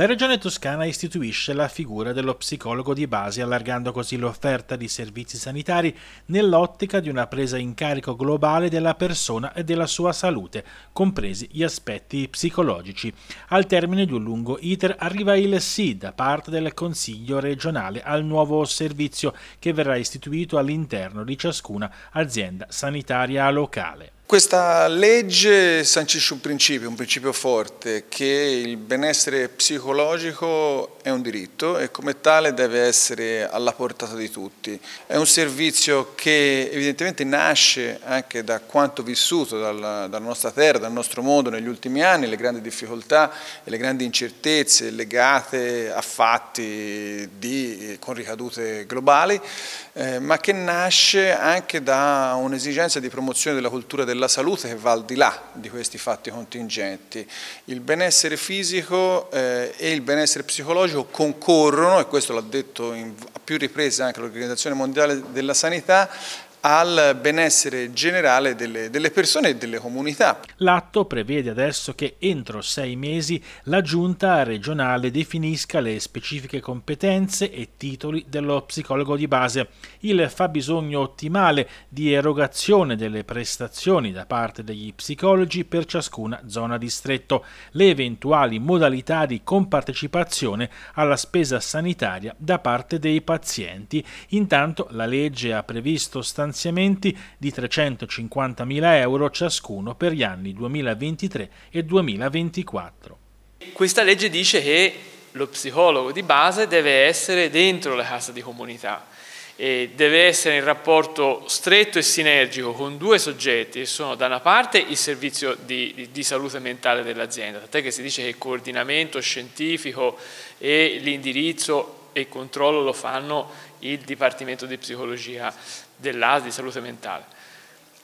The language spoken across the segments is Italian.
La regione toscana istituisce la figura dello psicologo di base, allargando così l'offerta di servizi sanitari nell'ottica di una presa in carico globale della persona e della sua salute, compresi gli aspetti psicologici. Al termine di un lungo iter arriva il sì da parte del Consiglio regionale al nuovo servizio che verrà istituito all'interno di ciascuna azienda sanitaria locale. Questa legge sancisce un principio, un principio forte, che il benessere psicologico è un diritto e come tale deve essere alla portata di tutti. È un servizio che evidentemente nasce anche da quanto vissuto dalla, dalla nostra terra, dal nostro mondo negli ultimi anni, le grandi difficoltà e le grandi incertezze legate a fatti di, con ricadute globali, eh, ma che nasce anche da un'esigenza di promozione della cultura della della salute che va al di là di questi fatti contingenti. Il benessere fisico eh, e il benessere psicologico concorrono, e questo l'ha detto in, a più riprese anche l'Organizzazione Mondiale della Sanità, al benessere generale delle, delle persone e delle comunità. L'atto prevede adesso che entro sei mesi la giunta regionale definisca le specifiche competenze e titoli dello psicologo di base, il fabbisogno ottimale di erogazione delle prestazioni da parte degli psicologi per ciascuna zona distretto, le eventuali modalità di compartecipazione alla spesa sanitaria da parte dei pazienti. Intanto la legge ha previsto stanziamenti stanziamenti di 350.000 euro ciascuno per gli anni 2023 e 2024. Questa legge dice che lo psicologo di base deve essere dentro la casa di comunità e deve essere in rapporto stretto e sinergico con due soggetti che sono da una parte il servizio di, di, di salute mentale dell'azienda, tant'è che si dice che il coordinamento scientifico e l'indirizzo e il controllo lo fanno il Dipartimento di Psicologia dell'AS di Salute Mentale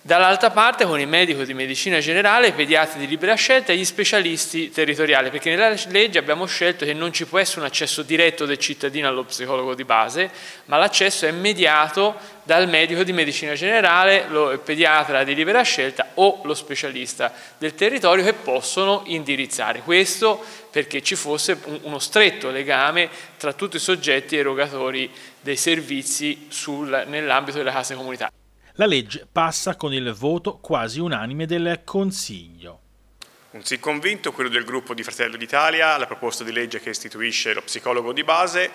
dall'altra parte con il medico di medicina generale, i pediatri di libera scelta e gli specialisti territoriali, perché nella legge abbiamo scelto che non ci può essere un accesso diretto del cittadino allo psicologo di base, ma l'accesso è mediato dal medico di medicina generale, lo, il pediatra di libera scelta o lo specialista del territorio che possono indirizzare. Questo perché ci fosse uno stretto legame tra tutti i soggetti erogatori dei servizi nell'ambito delle case comunitarie. La legge passa con il voto quasi unanime del Consiglio. Un sì convinto, quello del gruppo di Fratello d'Italia, la proposta di legge che istituisce lo psicologo di base,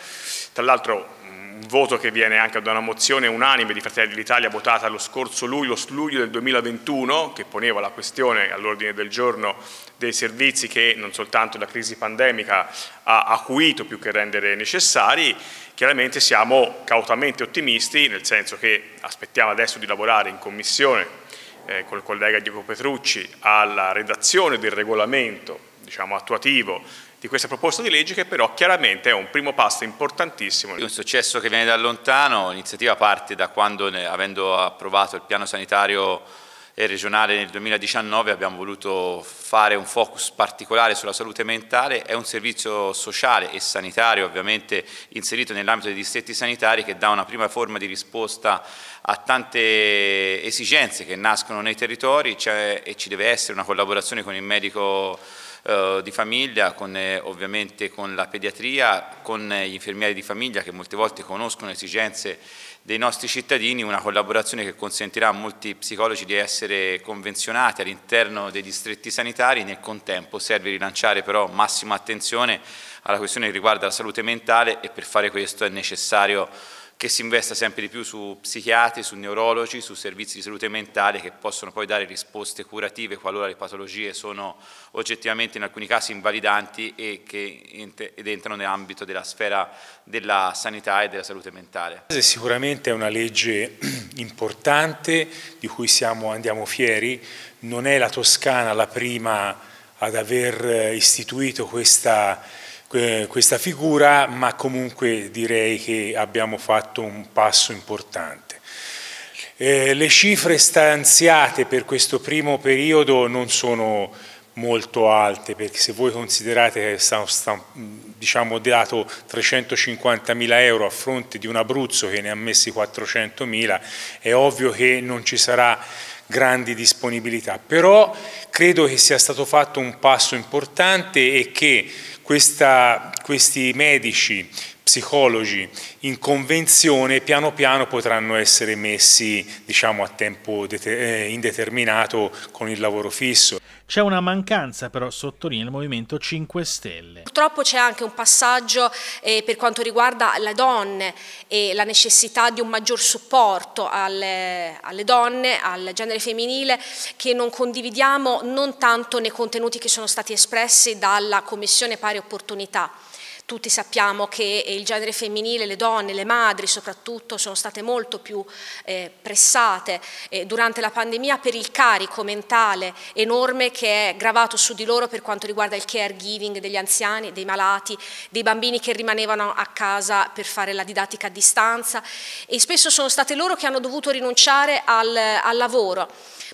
tra l'altro un voto che viene anche da una mozione unanime di Fratelli d'Italia votata lo scorso luglio, luglio del 2021, che poneva la questione all'ordine del giorno dei servizi che non soltanto la crisi pandemica ha acuito più che rendere necessari, chiaramente siamo cautamente ottimisti, nel senso che aspettiamo adesso di lavorare in commissione eh, col collega Diego Petrucci alla redazione del regolamento diciamo, attuativo di questa proposta di legge che però chiaramente è un primo passo importantissimo. È un successo che viene da lontano, l'iniziativa parte da quando avendo approvato il piano sanitario regionale nel 2019 abbiamo voluto fare un focus particolare sulla salute mentale, è un servizio sociale e sanitario ovviamente inserito nell'ambito dei distretti sanitari che dà una prima forma di risposta a tante esigenze che nascono nei territori cioè, e ci deve essere una collaborazione con il medico eh, di famiglia, con, eh, ovviamente con la pediatria, con eh, gli infermieri di famiglia che molte volte conoscono le esigenze dei nostri cittadini, una collaborazione che consentirà a molti psicologi di essere convenzionati all'interno dei distretti sanitari, nel contempo serve rilanciare però massima attenzione alla questione che riguarda la salute mentale e per fare questo è necessario che si investa sempre di più su psichiatri, su neurologi, su servizi di salute mentale che possono poi dare risposte curative qualora le patologie sono oggettivamente in alcuni casi invalidanti e ed entrano nell'ambito della sfera della sanità e della salute mentale. Sicuramente è una legge importante di cui siamo, andiamo fieri, non è la Toscana la prima ad aver eh, istituito questa questa figura, ma comunque direi che abbiamo fatto un passo importante. Eh, le cifre stanziate per questo primo periodo non sono molto alte, perché se voi considerate che è stato diciamo, dato 350.000 euro a fronte di un Abruzzo che ne ha messi 400.000, è ovvio che non ci sarà grandi disponibilità, però credo che sia stato fatto un passo importante e che questa, questi medici, psicologi in convenzione piano piano potranno essere messi diciamo, a tempo eh, indeterminato con il lavoro fisso. C'è una mancanza però, sottolinea il Movimento 5 Stelle. Purtroppo c'è anche un passaggio eh, per quanto riguarda le donne e la necessità di un maggior supporto alle, alle, donne, al genere femminile, che non condividiamo non tanto nei contenuti che sono stati espressi dalla Commissione Pari Opportunità tutti sappiamo che eh, il genere femminile, le donne, le madri soprattutto, sono state molto più eh, pressate eh, durante la pandemia per il carico mentale enorme che è gravato su di loro per quanto riguarda il caregiving degli anziani, dei malati, dei bambini che rimanevano a casa per fare la didattica a distanza e spesso sono state loro che hanno dovuto rinunciare al, al lavoro.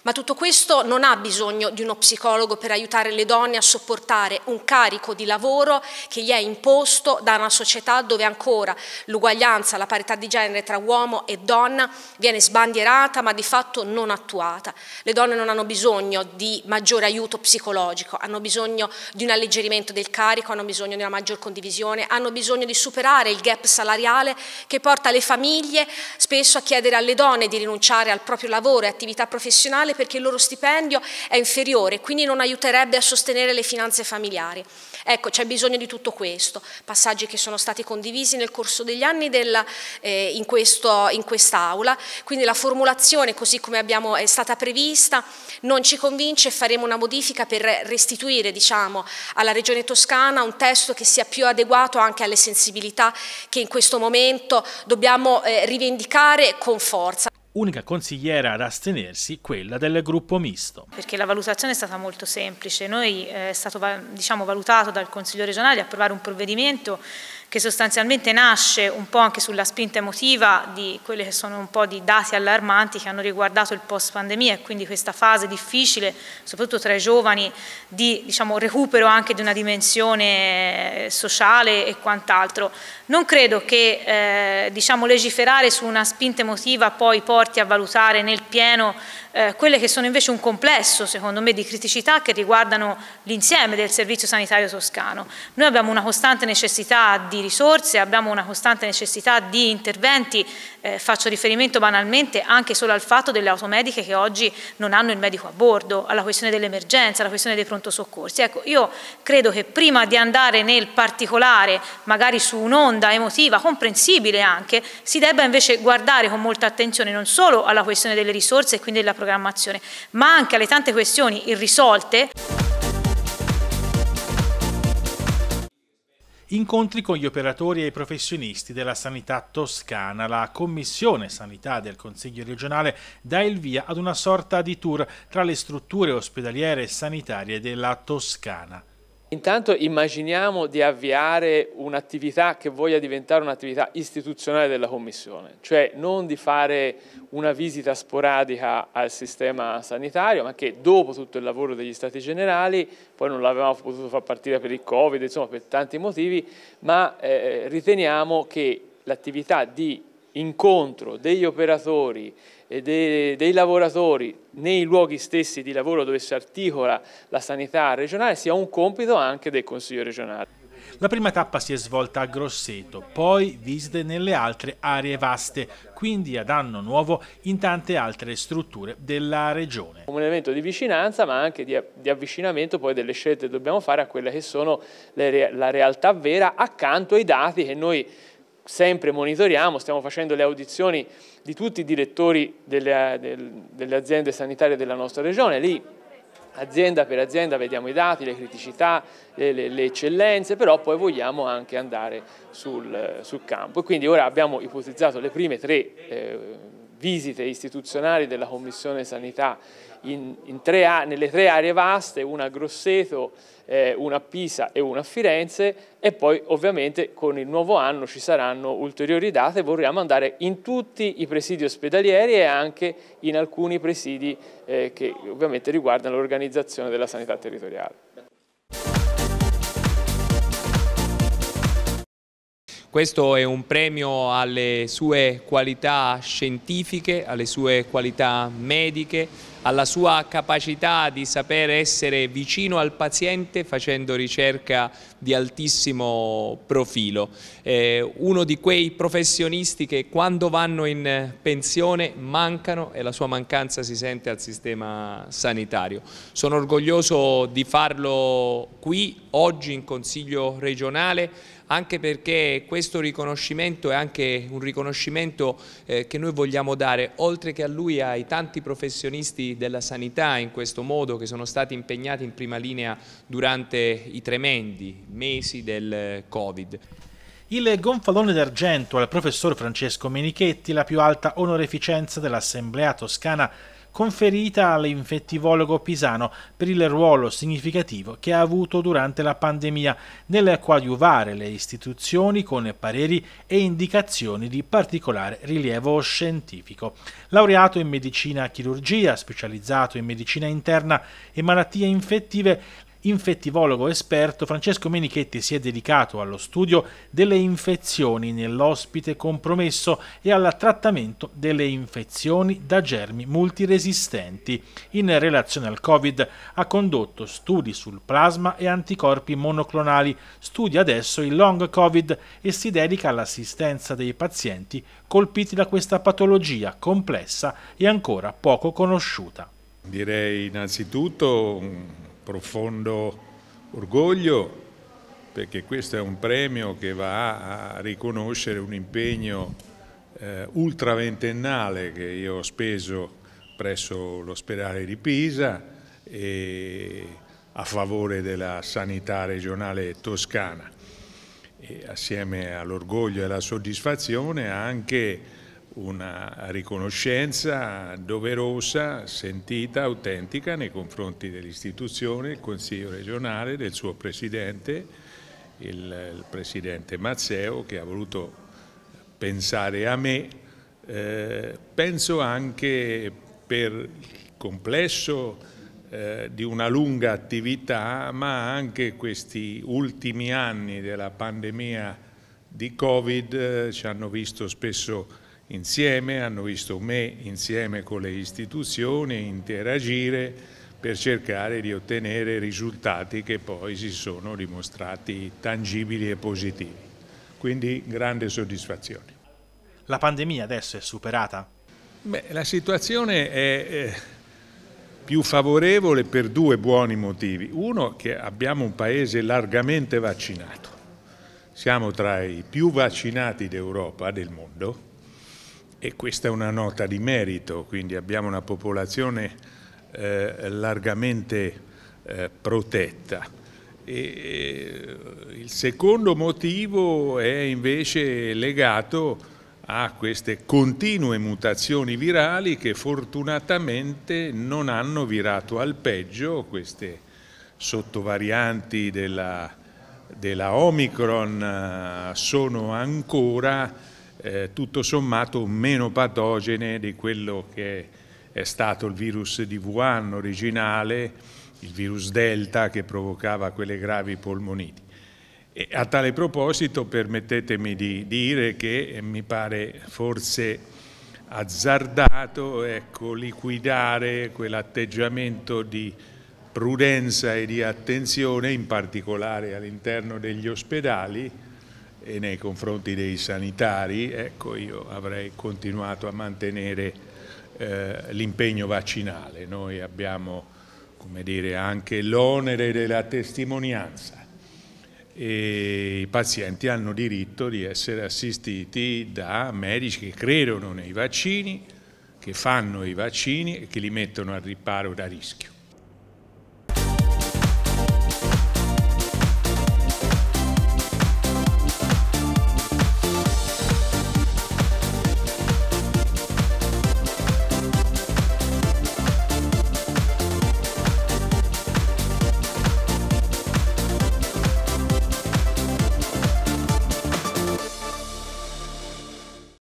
Ma tutto questo non ha bisogno di uno psicologo per aiutare le donne a sopportare un carico di lavoro che gli è imposto imposto da una società dove ancora l'uguaglianza, la parità di genere tra uomo e donna viene sbandierata ma di fatto non attuata. Le donne non hanno bisogno di maggiore aiuto psicologico, hanno bisogno di un alleggerimento del carico, hanno bisogno di una maggior condivisione, hanno bisogno di superare il gap salariale che porta le famiglie spesso a chiedere alle donne di rinunciare al proprio lavoro e attività professionale perché il loro stipendio è inferiore, quindi non aiuterebbe a sostenere le finanze familiari. Ecco, c'è bisogno di tutto questo passaggi che sono stati condivisi nel corso degli anni della, eh, in, questo, in quest'Aula, quindi la formulazione così come abbiamo, è stata prevista non ci convince e faremo una modifica per restituire diciamo, alla Regione Toscana un testo che sia più adeguato anche alle sensibilità che in questo momento dobbiamo eh, rivendicare con forza unica consigliera ad astenersi quella del gruppo misto. Perché la valutazione è stata molto semplice, noi eh, è stato diciamo, valutato dal Consiglio regionale di approvare un provvedimento che sostanzialmente nasce un po' anche sulla spinta emotiva di quelli che sono un po' di dati allarmanti che hanno riguardato il post pandemia e quindi questa fase difficile, soprattutto tra i giovani, di diciamo, recupero anche di una dimensione eh, sociale e quant'altro. Non credo che eh, diciamo, legiferare su una spinta emotiva poi porti a valutare nel pieno eh, quelle che sono invece un complesso, secondo me, di criticità che riguardano l'insieme del servizio sanitario toscano. Noi abbiamo una costante necessità di risorse, abbiamo una costante necessità di interventi, eh, faccio riferimento banalmente anche solo al fatto delle automediche che oggi non hanno il medico a bordo, alla questione dell'emergenza, alla questione dei pronto soccorsi. Ecco, io credo che prima di andare nel particolare, magari su un'onda emotiva, comprensibile anche, si debba invece guardare con molta attenzione non solo alla questione delle risorse e quindi della programmazione, programmazione, ma anche alle tante questioni irrisolte. Incontri con gli operatori e i professionisti della sanità toscana. La Commissione Sanità del Consiglio regionale dà il via ad una sorta di tour tra le strutture ospedaliere e sanitarie della Toscana. Intanto immaginiamo di avviare un'attività che voglia diventare un'attività istituzionale della Commissione, cioè non di fare una visita sporadica al sistema sanitario, ma che dopo tutto il lavoro degli Stati Generali, poi non l'avevamo potuto far partire per il Covid, insomma per tanti motivi, ma eh, riteniamo che l'attività di incontro degli operatori e dei, dei, lavoratori nei luoghi stessi di lavoro dove si articola la sanità regionale sia un compito anche del Consiglio regionale. La prima tappa si è svolta a Grosseto, poi visite nelle altre aree vaste, quindi ad anno nuovo in tante altre strutture della regione. Un elemento di vicinanza ma anche di, avvicinamento poi delle scelte che dobbiamo fare a quelle che sono le, la realtà vera accanto ai dati che noi sempre monitoriamo, stiamo facendo le audizioni di tutti i direttori delle, delle aziende sanitarie della nostra regione, lì azienda per azienda vediamo i dati, le criticità, le, le, le eccellenze, però poi vogliamo anche andare sul, sul, campo. E quindi ora abbiamo ipotizzato le prime tre eh, visite istituzionali della Commissione Sanità in, in tre, nelle tre aree vaste, una a Grosseto, eh, una a Pisa e una a Firenze e poi ovviamente con il nuovo anno ci saranno ulteriori date, vorremmo andare in tutti i presidi ospedalieri e anche in alcuni presidi eh, che ovviamente riguardano l'organizzazione della sanità territoriale. Questo è un premio alle sue qualità scientifiche, alle sue qualità mediche, alla sua capacità di saper essere vicino al paziente facendo ricerca di altissimo profilo. Eh, uno di quei professionisti che quando vanno in pensione mancano e la sua mancanza si sente al sistema sanitario. Sono orgoglioso di farlo qui, oggi in Consiglio regionale, anche perché questo riconoscimento è anche un riconoscimento eh, che noi vogliamo dare, oltre che a lui ai tanti professionisti della sanità in questo modo che sono stati impegnati in prima linea durante i tremendi mesi del eh, Covid. Il gonfalone d'argento al professor Francesco Menichetti, la più alta onorificenza dell'Assemblea Toscana, conferita all'infettivologo pisano per il ruolo significativo che ha avuto durante la pandemia nel coadiuvare le istituzioni con pareri e indicazioni di particolare rilievo scientifico. Laureato in medicina chirurgia, specializzato in medicina interna e malattie infettive, infettivologo esperto, Francesco Menichetti si è dedicato allo studio delle infezioni nell'ospite compromesso e al trattamento delle infezioni da germi multiresistenti. In relazione al Covid ha condotto studi sul plasma e anticorpi monoclonali, studia adesso il long Covid e si dedica all'assistenza dei pazienti colpiti da questa patologia complessa e ancora poco conosciuta. Direi innanzitutto profondo orgoglio perché questo è un premio che va a riconoscere un impegno eh, ultraventennale che io ho speso presso l'ospedale di Pisa a favore della sanità regionale toscana. E assieme all'orgoglio e alla soddisfazione anche una riconoscenza doverosa, sentita, autentica nei confronti dell'istituzione, del Consiglio regionale, del suo Presidente, il, il Presidente Mazzeo che ha voluto pensare a me, eh, penso anche per il complesso eh, di una lunga attività, ma anche questi ultimi anni della pandemia di Covid eh, ci hanno visto spesso insieme, hanno visto me insieme con le istituzioni interagire per cercare di ottenere risultati che poi si sono dimostrati tangibili e positivi. Quindi grande soddisfazione. La pandemia adesso è superata? Beh, la situazione è eh, più favorevole per due buoni motivi. Uno, che abbiamo un paese largamente vaccinato. Siamo tra i più vaccinati d'Europa, del mondo, e questa è una nota di merito, quindi abbiamo una popolazione eh, largamente eh, protetta. E eh, il secondo motivo è invece legato a queste continue mutazioni virali che fortunatamente non hanno virato al peggio queste sottovarianti della, della Omicron eh, sono ancora eh, tutto sommato meno patogene di quello che è stato il virus di Wuhan originale, il virus Delta che provocava quelle gravi polmoniti. E a tale proposito permettetemi di dire che eh, mi pare forse azzardato ecco, liquidare quell'atteggiamento di prudenza e di attenzione, in particolare all'interno degli ospedali, e nei confronti dei sanitari, ecco io avrei continuato a mantenere eh, l'impegno vaccinale. Noi abbiamo come dire, anche l'onere della testimonianza e i pazienti hanno diritto di essere assistiti da medici che credono nei vaccini, che fanno i vaccini e che li mettono al riparo da rischio.